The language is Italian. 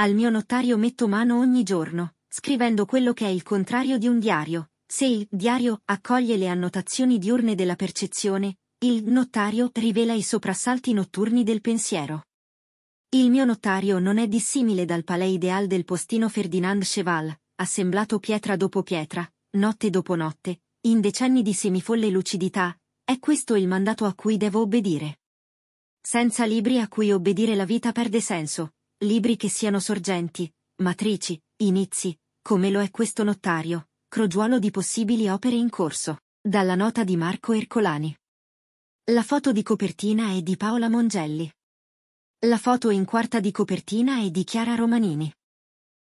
Al mio notario metto mano ogni giorno, scrivendo quello che è il contrario di un diario. Se il diario accoglie le annotazioni diurne della percezione, il notario rivela i soprassalti notturni del pensiero. Il mio notario non è dissimile dal palais ideal del postino Ferdinand Cheval, assemblato pietra dopo pietra, notte dopo notte, in decenni di semifolle lucidità, è questo il mandato a cui devo obbedire. Senza libri a cui obbedire la vita perde senso, libri che siano sorgenti, matrici, inizi, come lo è questo nottario, crogiuolo di possibili opere in corso, dalla nota di Marco Ercolani. La foto di copertina è di Paola Mongelli. La foto in quarta di copertina è di Chiara Romanini.